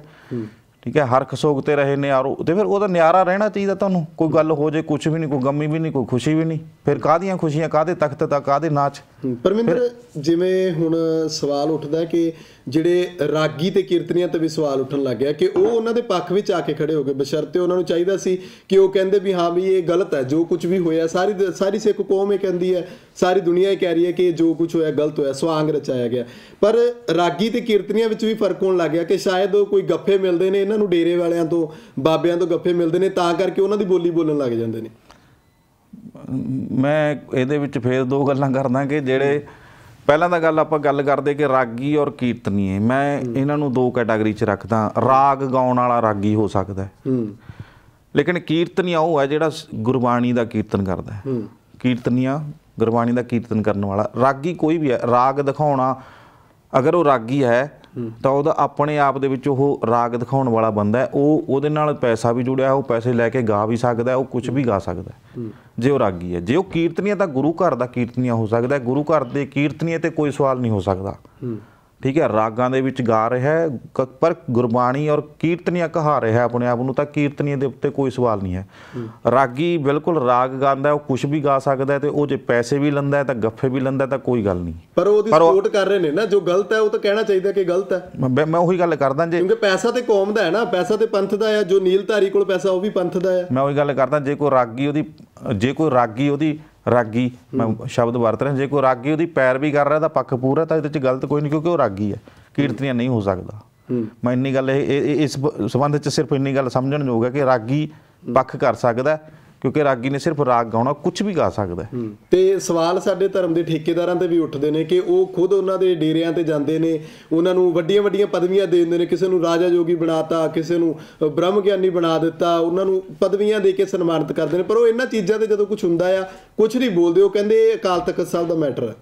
ਠੀਕ ਹੈ ਹਰਖ ਸੋਗ ਤੇ ਰਹੇ ਨੇ ਆਰੋ ਤੇ ਫਿਰ ਉਹਦਾ ਨਿਆਰਾ ਰਹਿਣਾ ਚਾਹੀਦਾ ਤੁਹਾਨੂੰ ਕੋਈ ਗੱਲ ਹੋ ਜੇ ਕੁਝ ਵੀ ਨਹੀਂ ਕੋਈ ਗਮੀ ਵੀ ਨਹੀਂ ਕੋਈ ਖੁਸ਼ੀ ਵੀ ਨਹੀਂ ਫਿਰ ਕਾਹਦੀਆਂ ਖੁਸ਼ੀਆਂ ਕਾਹਦੇ ਤਖਤ ਤਾਂ ਕਾਹਦੇ ਨਾਚ ਪਰਮਿੰਦਰ ਜਿਵੇਂ ਹੁਣ ਸਵਾਲ ਉੱਠਦਾ ਕਿ ਜਿਹੜੇ ਰਾਗੀ ਤੇ ਕੀਰਤਨੀਆਂ ਤੇ ਵੀ ਸਵਾਲ ਉੱਠਣ ਲੱਗ ਗਿਆ ਕਿ ਉਹ ਉਹਨਾਂ ਦੇ ਪੱਖ ਵਿੱਚ ਆ ਕੇ ਖੜੇ ਹੋ ਗਏ ਬਸ਼ਰਤੇ ਉਹਨਾਂ ਨੂੰ ਚਾਹੀਦਾ ਸੀ ਕਿ ਉਹ ਕਹਿੰਦੇ ਵੀ ਹਾਂ ਵੀ ਇਹ ਗਲਤ ਹੈ ਜੋ ਕੁਝ ਵੀ ਹੋਇਆ ਸਾਰੀ ਸਾਰੀ ਸਿੱਖ ਕੌਮ ਇਹ ਕਹਿੰਦੀ ਹੈ ਸਾਰੀ ਦੁਨੀਆ ਇਹ ਕਹਿ ਰਹੀ ਹੈ ਕਿ ਜੋ ਕੁਝ ਹੋਇਆ ਗਲਤ ਹੋਇਆ ਸਵਾਂਗ ਰਚਾਇਆ ਗਿਆ ਪਰ ਰਾਗੀ ਤੇ ਕੀਰਤਨੀਆਂ ਵਿੱਚ ਵੀ ਫਰਕ ਹੋਣ ਲੱਗ ਗਿਆ ਕਿ ਸ਼ਾਇਦ ਉਹ ਕੋਈ ਗੱਫੇ ਮਿਲਦੇ ਨੇ ਇਹਨਾਂ ਨੂੰ ਡੇਰੇ ਵਾਲਿਆਂ ਤੋਂ ਬਾਬਿਆਂ ਤੋਂ ਗੱਫੇ ਮਿਲਦੇ ਨੇ ਤਾਂ ਕਰਕੇ ਉਹਨਾਂ ਦੀ ਬੋਲੀ ਬੋਲਣ ਲੱਗ ਜਾਂਦੇ ਨੇ ਮੈਂ ਇਹਦੇ ਵਿੱਚ ਫੇਰ ਦੋ ਗੱਲਾਂ ਕਰਦਾ ਕਿ ਜਿਹੜੇ ਪਹਿਲਾਂ ਤਾਂ ਗੱਲ ਆਪਾਂ ਗੱਲ ਕਰਦੇ ਕਿ ਰਾਗੀ ਔਰ ਕੀਰਤਨੀ ਹੈ ਮੈਂ ਇਹਨਾਂ ਨੂੰ ਦੋ ਕੈਟਾਗਰੀ 'ਚ ਰੱਖਦਾ ਰਾਗ ਗਾਉਣ ਵਾਲਾ ਰਾਗੀ ਹੋ ਸਕਦਾ ਹੈ ਲੇਕਿਨ ਕੀਰਤਨੀਆ ਉਹ ਹੈ ਜਿਹੜਾ ਗੁਰਬਾਣੀ ਦਾ ਕੀਰਤਨ ਕਰਦਾ ਹੈ ਕੀਰਤਨੀਆ ਗੁਰਬਾਣੀ ਦਾ ਕੀਰਤਨ ਕਰਨ ਵਾਲਾ ਰਾਗੀ ਕੋਈ ਵੀ ਹੈ ਰਾਗ ਦਿਖਾਉਣਾ ਅਗਰ ਉਹ ਰਾਗੀ ਹੈ ਤਾਂ ਉਹਦਾ ਆਪਣੇ ਆਪ ਦੇ ਵਿੱਚ ਉਹ ਰਾਗ ਦਿਖਾਉਣ ਵਾਲਾ ਬੰਦਾ ਹੈ ਉਹ ਉਹਦੇ ਨਾਲ ਪੈਸਾ ਵੀ ਜੁੜਿਆ ਉਹ ਪੈਸੇ ਲੈ ਕੇ ਗਾ ਵੀ ਸਕਦਾ ਉਹ ਕੁਝ ਵੀ ਗਾ ਸਕਦਾ ਜੇ ਉਹ ਰਾਗੀ ਹੈ ਜੇ ਉਹ ਕੀਰਤਨੀਆ ਤਾਂ ਗੁਰੂ ਘਰ ਦਾ ਕੀਰਤਨੀਆ ਹੋ ਸਕਦਾ ਗੁਰੂ ਘਰ ਦੇ ਕੀਰਤਨੀਏ ਤੇ ਕੋਈ ਸਵਾਲ ਨਹੀਂ ਹੋ ਸਕਦਾ ਠੀਕ ਹੈ ਰਾਗਾਂ ਦੇ ਵਿੱਚ ਗਾ ਰਿਹਾ ਹੈ ਪਰ ਗੁਰਬਾਣੀ ਔਰ ਕੀਰਤਨੀਆਂ ਕਹਾ ਰਿਹਾ ਹੈ ਆਪਣੇ ਆਪ ਨੂੰ ਤਾਂ ਕੀਰਤਨੀਆਂ ਦੇ ਉੱਤੇ ਕੋਈ ਸਵਾਲ ਨਹੀਂ ਹੈ ਰਾਗੀ ਬਿਲਕੁਲ ਰਾਗ ਗਾਉਂਦਾ ਉਹ ਕੁਝ ਵੀ ਗਾ ਸਕਦਾ ਤੇ ਉਹ ਜੇ ਪੈਸੇ ਵੀ ਲੰਦਾ ਤਾਂ ਗੱਫੇ ਵੀ ਲੰਦਾ ਤਾਂ ਕੋਈ ਗੱਲ ਨਹੀਂ ਪਰ ਉਹ ਦੀ ਸਪੋਰਟ ਕਰ ਰਹੇ ਨੇ ਨਾ ਜੋ ਗਲਤ ਹੈ ਉਹ ਤਾਂ ਕਹਿਣਾ ਚਾਹੀਦਾ ਕਿ ਗਲਤ ਹੈ ਮੈਂ ਉਹੀ ਗੱਲ ਕਰਦਾ ਜੇ ਕਿਉਂਕਿ ਪੈਸਾ ਤੇ ਕੌਮ ਦਾ ਹੈ ਨਾ ਪੈਸਾ ਤੇ ਪੰਥ ਦਾ ਹੈ ਜੋ ਨੀਲਧਾਰੀ ਕੋਲ ਪੈਸਾ ਉਹ ਵੀ ਪੰਥ ਦਾ ਹੈ ਮੈਂ ਉਹੀ ਗੱਲ ਕਰਦਾ ਜੇ ਕੋਈ ਰਾਗੀ ਉਹਦੀ ਜੇ ਕੋਈ ਰਾਗੀ ਉਹਦੀ ਰਾਗੀ ਮੈਂ ਸ਼ਬਦ ਵਰਤ ਰਿਹਾ ਜੇ ਕੋਈ ਰਾਗੀ ਉਹਦੀ ਪੈਰ ਵੀ ਕਰ ਰਿਹਾ ਤਾਂ ਪੱਖ ਪੂਰਾ ਤਾਂ ਇਹਦੇ ਵਿੱਚ ਗਲਤ ਕੋਈ ਨਹੀਂ ਕਿਉਂਕਿ ਉਹ ਰਾਗੀ ਹੈ ਕੀਰਤਨੀਆਂ ਨਹੀਂ ਹੋ ਸਕਦਾ ਮੈਂ ਇੰਨੀ ਗੱਲ ਇਹ ਇਸ ਸੰਬੰਧ ਵਿੱਚ ਸਿਰਫ ਇੰਨੀ ਗੱਲ ਸਮਝਣ ਯੋਗ ਹੈ ਕਿ ਰਾਗੀ ਪੱਖ ਕਰ ਸਕਦਾ ਕਿਉਂਕਿ ਰਾਗੀ ਨੇ ਸਿਰਫ ਰਾਗ ਗਾਉਣਾ ਕੁਝ ਵੀ ਗਾ ਸਕਦਾ ਹੈ ਤੇ ਸਵਾਲ ਸਾਡੇ ਧਰਮ ਦੇ ਠੇਕੇਦਾਰਾਂ ਤੇ ਵੀ ਉੱਠਦੇ ਨੇ ਕਿ ਉਹ ਖੁਦ ਉਹਨਾਂ ਦੇ ਡੇਰਿਆਂ ਤੇ ਜਾਂਦੇ ਨੇ ਉਹਨਾਂ ਨੂੰ ਵੱਡੀਆਂ ਵੱਡੀਆਂ ਪਦਵੀਆਂ ਦੇ ਦਿੰਦੇ ਨੇ ਕਿਸੇ ਨੂੰ ਰਾਜਾ ਜੋਗੀ ਬਣਾਤਾ ਕਿਸੇ ਨੂੰ ਬ੍ਰਹਮ ਗਿਆਨੀ ਬਣਾ ਦਿੱਤਾ ਉਹਨਾਂ ਨੂੰ ਪਦਵੀਆਂ ਦੇ ਕੇ ਸਨਮਾਨਿਤ ਕਰਦੇ ਨੇ ਪਰ ਉਹ ਇਹਨਾਂ ਚੀਜ਼ਾਂ ਤੇ ਜਦੋਂ ਕੁਝ ਹੁੰਦਾ ਆ ਕੁਝ ਨਹੀਂ ਬੋਲਦੇ ਉਹ ਕਹਿੰਦੇ ਅਕਾਲ ਤਖਤ ਸਾਹਿਬ ਦਾ ਮੈਟਰ ਹੈ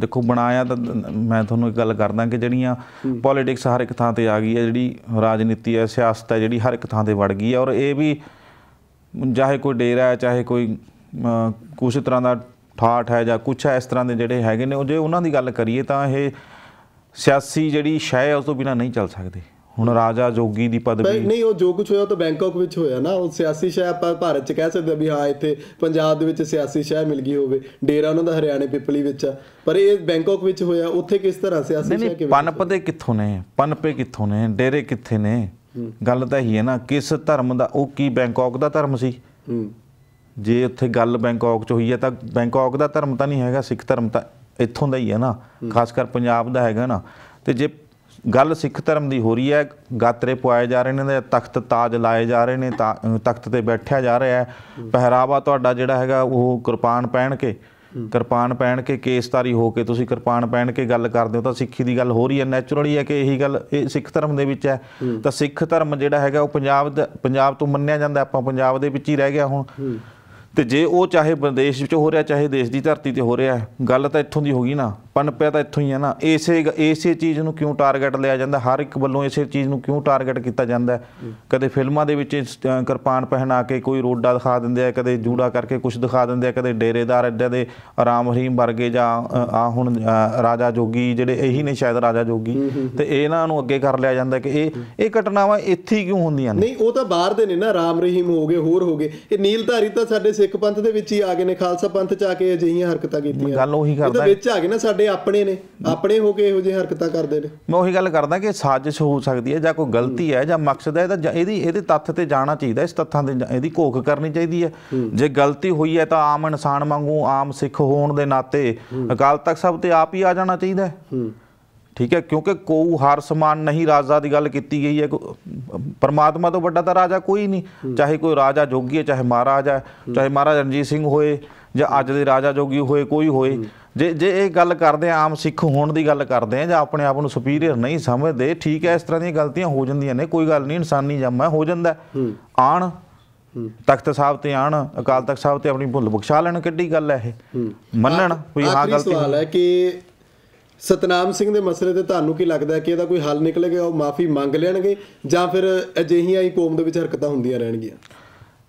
ਦੇਖੋ ਬਣਾਇਆ ਤਾਂ ਮੈਂ ਤੁਹਾਨੂੰ ਇੱਕ ਗੱਲ ਕਰਦਾ ਕਿ ਜਿਹੜੀਆਂ ਪੋਲਿਟਿਕਸ ਹਰ ਇੱਕ ਥਾਂ ਤੇ ਆ ਗਈ ਹੈ ਜਿਹੜੀ ਰਾਜਨੀਤੀ ਹੈ ਸਿਆਸਤ ਹੈ ਜਿਹੜੀ ਹਰ ਇੱਕ ਥਾਂ ਤੇ ਵੜ ਗਈ ਹੈ ਔਰ ਇਹ ਵੀ ਚਾਹੇ ਕੋਈ ਡੇਰਾ ਹੈ ਚਾਹੇ ਕੋਈ ਕੁਛ ਤਰ੍ਹਾਂ ਦਾ ਠਾਠ ਹੈ ਜਾਂ ਕੁਛ ਇਸ ਤਰ੍ਹਾਂ ਦੇ ਜਿਹੜੇ ਹੈਗੇ ਨੇ ਉਹ ਜੇ ਉਹਨਾਂ ਦੀ ਗੱਲ ਕਰੀਏ ਤਾਂ ਇਹ ਸਿਆਸੀ ਜਿਹੜੀ ਸ਼ੈ ਉਸ ਤੋਂ ਬਿਨਾ ਨਹੀਂ ਚੱਲ ਸਕਦੀ ਹੁਣ ਰਾਜਾ ਜੋਗੀ ਦੀ ਪਦਵੀ ਨਹੀਂ ਉਹ ਜੋ ਕੁਝ ਹੋਇਆ ਤਾਂ ਬੈਂਕਾਕ ਵਿੱਚ ਹੋਇਆ ਨਾ ਉਹ ਸਿਆਸੀ ਸ਼ਹਿ ਆਪਾਂ ਭਾਰਤ 'ਚ ਕਹਿ ਸਕਦੇ ਵੀ ਹਾਂ ਇੱਥੇ ਪੰਜਾਬ ਦੇ ਵਿੱਚ ਸਿਆਸੀ ਸ਼ਹਿ ਮਿਲ ਗਈ ਹੋਵੇ ਡੇਰਾ ਉਹਨਾਂ ਦਾ ਹਰਿਆਣੇ ਪਿਪਲੀ ਵਿੱਚ ਆ ਪਰ ਇਹ ਬੈਂਕਾਕ ਵਿੱਚ ਹੋਇਆ ਉੱਥੇ ਕਿਸ ਤਰ੍ਹਾਂ ਸਿਆਸੀ ਸ਼ਹਿ ਕਿਵੇਂ ਪਨਪਦੇ ਕਿੱਥੋਂ ਨੇ ਪਨਪੇ ਕਿੱਥੋਂ ਨੇ ਡੇਰੇ ਕਿੱਥੇ ਨੇ ਗੱਲ ਤਾਂ ਹੀ ਹੈ ਨਾ ਕਿਸ ਧਰਮ ਦਾ ਉਹ ਕੀ ਬੈਂਕਾਕ ਦਾ ਧਰਮ ਸੀ ਜੇ ਉੱਥੇ ਗੱਲ ਬੈਂਕਾਕ ਚ ਹੋਈ ਹੈ ਤਾਂ ਬੈਂਕਾਕ ਦਾ ਧਰਮ ਤਾਂ ਨਹੀਂ ਹੈਗਾ ਸਿੱਖ ਧਰਮ ਤਾਂ ਇੱਥੋਂ ਦਾ ਹੀ ਹੈ ਨਾ ਖਾਸ ਕਰ ਪੰਜਾਬ ਦਾ ਹੈਗਾ ਨਾ ਤੇ ਜੇ ਗੱਲ ਸਿੱਖ ਧਰਮ ਦੀ ਹੋ ਰਹੀ ਹੈ ਗਾਤਰੇ ਪੁਆਏ ਜਾ ਰਹੇ ਨੇ ਤਖਤ ਤਾਜ ਲਾਏ ਜਾ ਰਹੇ ਨੇ ਤਖਤ ਤੇ ਬੈਠਿਆ ਜਾ ਰਿਹਾ ਹੈ ਪਹਿਰਾਵਾ ਤੁਹਾਡਾ ਜਿਹੜਾ ਹੈਗਾ ਉਹ ਕਿਰਪਾਨ ਪਹਿਨ ਕੇ ਕਿਰਪਾਨ ਪਹਿਣ ਕੇ ਕੇਸਤਾਰੀ ਹੋ ਕੇ ਤੁਸੀਂ ਕਿਰਪਾਨ ਪਹਿਣ ਕੇ ਗੱਲ ਕਰਦੇ ਹੋ ਤਾਂ ਸਿੱਖੀ ਦੀ ਗੱਲ ਹੋ ਰਹੀ ਹੈ ਨੈਚੁਰਲੀ ਹੈ ਕਿ ਇਹੀ ਗੱਲ ਇਹ ਸਿੱਖ ਧਰਮ ਦੇ ਵਿੱਚ ਹੈ ਤਾਂ ਸਿੱਖ ਧਰਮ ਜਿਹੜਾ ਹੈਗਾ ਉਹ ਪੰਜਾਬ ਪੰਜਾਬ ਤੋਂ ਮੰਨਿਆ ਜਾਂਦਾ ਆਪਾਂ ਪੰਜਾਬ ਦੇ ਵਿੱਚ ਹੀ ਰਹਿ ਗਿਆ ਹੁਣ ਤੇ ਜੇ ਉਹ ਚਾਹੇ ਵਿਦੇਸ਼ ਵਿੱਚ ਹੋ ਰਿਹਾ ਚਾਹੇ ਦੇਸ਼ ਦੀ ਧਰਤੀ ਤੇ ਹੋ ਰਿਹਾ ਗੱਲ ਤਾਂ ਇੱਥੋਂ ਦੀ ਹੋ ਗਈ ਨਾ ਪਨਪਿਆ ਤਾਂ ਇੱਥੋਂ ਹੀ ਹੈ ਨਾ ਇਸੇ ਇਸੇ ਚੀਜ਼ ਨੂੰ ਕਿਉਂ ਟਾਰਗੇਟ ਲਿਆ ਜਾਂਦਾ ਹਰ ਇੱਕ ਵੱਲੋਂ ਇਸੇ ਚੀਜ਼ ਨੂੰ ਕਿਉਂ ਟਾਰਗੇਟ ਕੀਤਾ ਜਾਂਦਾ ਕਦੇ ਫਿਲਮਾਂ ਦੇ ਵਿੱਚ ਕਿਰਪਾਨ ਪਹਿਨਾ ਕੇ ਕੋਈ ਰੋਡਾ ਦਿਖਾ ਦਿੰਦੇ ਆ ਕਦੇ ਜੂੜਾ ਕਰਕੇ ਕੁਝ ਦਿਖਾ ਦਿੰਦੇ ਆ ਕਦੇ ਡੇਰੇਦਾਰ ਐਡੇ ਦੇ ਆਰਾਮ ਹਰੀਮ ਵਰਗੇ ਜਾਂ ਆ ਹੁਣ ਰਾਜਾ ਜੋਗੀ ਜਿਹੜੇ ਇਹੀ ਨੇ ਸ਼ਾਇਦ ਰਾਜਾ ਜੋਗੀ ਤੇ ਇਹਨਾਂ ਨੂੰ ਅੱਗੇ ਕਰ ਲਿਆ ਜਾਂਦਾ ਕਿ ਇਹ ਇਹ ਘਟਨਾਵਾਂ ਇੱਥੇ ਕਿਉਂ ਹੁੰਦੀਆਂ ਨੇ ਨਹੀਂ ਉਹ ਤਾਂ ਬਾਹਰ ਦੇ ਨੇ ਨਾ ਰਾਮ ਰਹੀਮ ਹੋ ਗਏ ਹੋਰ ਹੋ ਗਏ ਇਹ ਨੀਲਧਾਰੀ ਤਾਂ ਸਾਡੇ ਸਿੱਖ ਪੰਥ ਦੇ ਵਿੱਚ ਹੀ ਆ ਗਏ ਨੇ ਖਾਲਸਾ ਪੰਥ ਚ ਆ ਕੇ ਅਜਿਹੀਆਂ ਹਰਕਤਾਂ ਕੀਤੀਆਂ ਗੱਲ ਉਹੀ ਕਰਦਾ ਇਹਦੇ ਵਿੱਚ ਆ ਗਏ ਨਾ ਸਾਡੇ ਆਪਣੇ ਨੇ ਆਪਣੇ ਹੋ ਕੇ ਇਹੋ ਜਿਹੇ ਹਰਕਤਾਂ ਕਰਦੇ ਨੇ ਮੈਂ ਉਹੀ ਗੱਲ ਕਰਦਾ ਕਿ ਸਾਜ਼ਿਸ਼ ਹੋ ਸਕਦੀ ਹੈ ਜਾਂ ਕੋਈ ਗਲਤੀ ਹੈ ਜਾਂ ਮਕਸਦ ਹੈ ਇਹਦਾ ਇਹਦੀ ਇਹਦੇ ਤੱਥ ਤੇ ਜਾਣਾ ਚਾਹੀਦਾ ਇਸ ਤੱਥਾਂ ਦੇ ਇਹਦੀ ਘੋਖ ਕਰਨੀ ਚਾਹੀਦੀ ਹੈ ਜੇ ਗਲਤੀ ਹੋਈ ਹੈ ਤਾਂ ਆਮ ਇਨਸਾਨ ਵਾਂਗੂ ਆਮ ਸਿੱਖ ਹੋਣ ਦੇ ਨਾਤੇ ਅਕਾਲ ਤਖਤ ਸਭ ਤੇ ਆਪ ਹੀ ਆ ਜਾਣਾ ਚਾਹੀਦਾ ਹੈ ਠੀਕ ਹੈ ਕਿਉਂਕਿ ਕੋਉ ਹਾਰ ਸਮਾਨ ਨਹੀਂ ਰਾਜਾ ਦੀ ਗੱਲ ਕੀਤੀ ਗਈ ਹੈ ਪਰਮਾਤਮਾ ਤੋਂ ਵੱਡਾ ਤਾਂ ਰਾਜਾ ਕੋਈ ਨਹੀਂ ਚਾਹੇ ਕੋਈ ਰਾਜਾ ਜੋਗੀ ਹੈ ਚਾਹੇ ਮਹਾਰਾਜ ਹੈ ਚਾਹੇ ਮਹਾਰਾਜ ਰਣਜੀਤ ਸਿੰਘ ਹੋਏ ਜਾਂ ਅੱਜ ਦੇ ਰਾਜਾ ਜੋਗੀ ਹੋਏ ਕੋਈ ਹੋਏ ਜੇ ਜੇ ਇਹ ਗੱਲ ਕਰਦੇ ਆਮ ਸਿੱਖ ਹੋਣ ਦੀ ਗੱਲ ਕਰਦੇ ਆ ਜਾਂ ਆਪਣੇ ਆਪ ਨੂੰ ਸੁਪੀਰੀਅਰ ਨਹੀਂ ਸਮਝਦੇ ਠੀਕ ਹੈ ਇਸ ਤਰ੍ਹਾਂ ਦੀਆਂ ਗਲਤੀਆਂ ਹੋ ਜਾਂਦੀਆਂ ਨੇ ਕੋਈ ਗੱਲ ਨਹੀਂ ਇਨਸਾਨੀ ਜਮਾ ਹੋ ਜਾਂਦਾ ਆਣ ਤਖਤ ਸਾਹਿਬ ਤੇ ਆਣ ਅਕਾਲ ਤਖਤ ਸਾਹਿਬ ਤੇ ਆਪਣੀ ਭੁੱਲ ਬਖਸ਼ਾ ਲੈਣ ਕਿੱਡੀ ਗੱਲ ਹੈ ਇਹ ਮੰਨਣ ਕੋਈ ਹਾਂ ਗਲਤੀ ਹੈ ਕਿ ਸਤਨਾਮ ਸਿੰਘ ਦੇ ਮਸਲੇ ਤੇ ਤੁਹਾਨੂੰ ਕੀ ਲੱਗਦਾ ਕਿ ਇਹਦਾ ਕੋਈ ਹੱਲ ਨਿਕਲੇਗਾ ਉਹ ਮਾਫੀ ਮੰਗ ਲੈਣਗੇ ਜਾਂ ਫਿਰ ਅਜਿਹੀਆਂ ਹੀ ਕੌਮ ਦੇ ਵਿੱਚ ਹਰਕਤਾਂ ਹੁੰਦੀਆਂ ਰਹਿਣਗੀਆਂ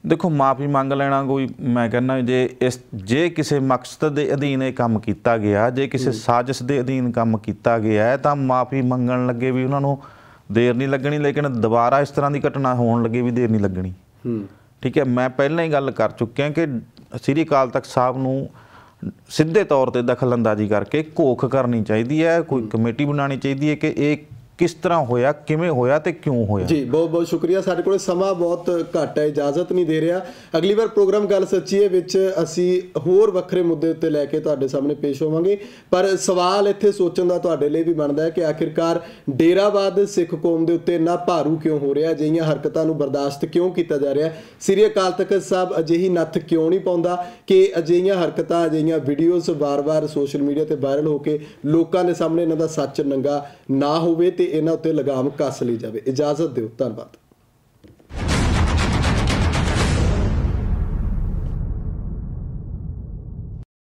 ਦੇਖੋ ਮਾਫੀ ਮੰਗ ਲੈਣਾ ਕੋਈ ਮੈਂ ਕਹਿੰਦਾ ਜੇ ਇਸ ਜੇ ਕਿਸੇ ਮਕਸਦ ਦੇ ਅਧੀਨ ਇਹ ਕੰਮ ਕੀਤਾ ਗਿਆ ਜੇ ਕਿਸੇ ਸਾਜ਼ਿਸ਼ ਦੇ ਅਧੀਨ ਕੰਮ ਕੀਤਾ ਗਿਆ ਤਾਂ ਮਾਫੀ ਮੰਗਣ ਲੱਗੇ ਵੀ ਉਹਨਾਂ ਨੂੰ ਦੇਰ ਨਹੀਂ ਲੱਗਣੀ ਲੇਕਿਨ ਦੁਬਾਰਾ ਇਸ ਤਰ੍ਹਾਂ ਦੀ ਘਟਨਾ ਹੋਣ ਲੱਗੇ ਵੀ ਦੇਰ ਨਹੀਂ ਲੱਗਣੀ ਠੀਕ ਹੈ ਮੈਂ ਪਹਿਲਾਂ ਹੀ ਗੱਲ ਕਰ ਚੁੱਕਿਆ ਕਿ ਸ੍ਰੀ ਅਕਾਲ ਤਖਤ ਸਾਹਿਬ ਨੂੰ ਸਿੱਧੇ ਤੌਰ ਤੇ ਦਖਲ ਅੰਦਾਜ਼ੀ ਕਰਕੇ ਘੋਖ ਕਰਨੀ ਚਾਹੀਦੀ ਹੈ ਕੋਈ ਕਮੇਟੀ ਬਣਾਉਣੀ ਚਾਹੀਦੀ ਹੈ ਕਿ ਇਹ ਕਿਸ ਤਰ੍ਹਾਂ ਹੋਇਆ ਕਿਵੇਂ ਹੋਇਆ ਤੇ ਕਿਉਂ ਹੋਇਆ ਜੀ ਬਹੁਤ ਬਹੁਤ ਸ਼ੁਕਰੀਆ ਸਾਡੇ ਕੋਲ ਸਮਾਂ ਬਹੁਤ ਘੱਟ ਹੈ ਇਜਾਜ਼ਤ ਨਹੀਂ ਦੇ ਰਿਹਾ ਅਗਲੀ ਵਾਰ ਪ੍ਰੋਗਰਾਮ ਗੱਲ ਸੱਚੀ ਹੈ ਵਿੱਚ ਅਸੀਂ ਹੋਰ ਵੱਖਰੇ ਮੁੱਦੇ ਉੱਤੇ ਲੈ ਕੇ ਤੁਹਾਡੇ ਸਾਹਮਣੇ ਪੇਸ਼ ਹੋਵਾਂਗੇ ਪਰ ਸਵਾਲ ਇੱਥੇ ਸੋਚਣ ਦਾ ਤੁਹਾਡੇ ਲਈ ਵੀ ਬਣਦਾ ਹੈ ਕਿ ਆਖਿਰਕਾਰ ਡੇਰਾਬਾਦ ਸਿੱਖ ਕੌਮ ਦੇ ਉੱਤੇ ਨਾ ਭਾਰੂ ਕਿਉਂ ਹੋ ਰਿਹਾ ਅਜਿਹੀਆਂ ਹਰਕਤਾਂ ਨੂੰ ਬਰਦਾਸ਼ਤ ਕਿਉਂ ਕੀਤਾ ਜਾ ਰਿਹਾ ਸ੍ਰੀ ਅਕਾਲ ਤਖਤ ਸਾਹਿਬ ਅਜਿਹੀ ਨੱਥ ਕਿਉਂ ਨਹੀਂ ਪਾਉਂਦਾ ਕਿ ਅਜਿਹੀਆਂ ਹਰਕਤਾਂ ਅਜਿਹੀਆਂ ਵੀਡੀਓਜ਼ ਵਾਰ-ਵਾਰ ਸੋਸ਼ਲ ਮੀਡੀਆ ਤੇ ਵਾਇਰਲ ਹੋ ਕੇ ਲੋਕਾਂ ਦੇ ਸਾਹਮਣੇ ਇਹਨਾਂ ਦਾ ਸੱਚ ਨੰਗਾ ਨਾ ਹੋਵੇ ਤੇ ਇਹਨਾਂ ਉੱਤੇ ਲਗਾਮ ਕੱਸ ਲਈ ਜਾਵੇ ਇਜਾਜ਼ਤ ਦਿਓ ਧੰਨਵਾਦ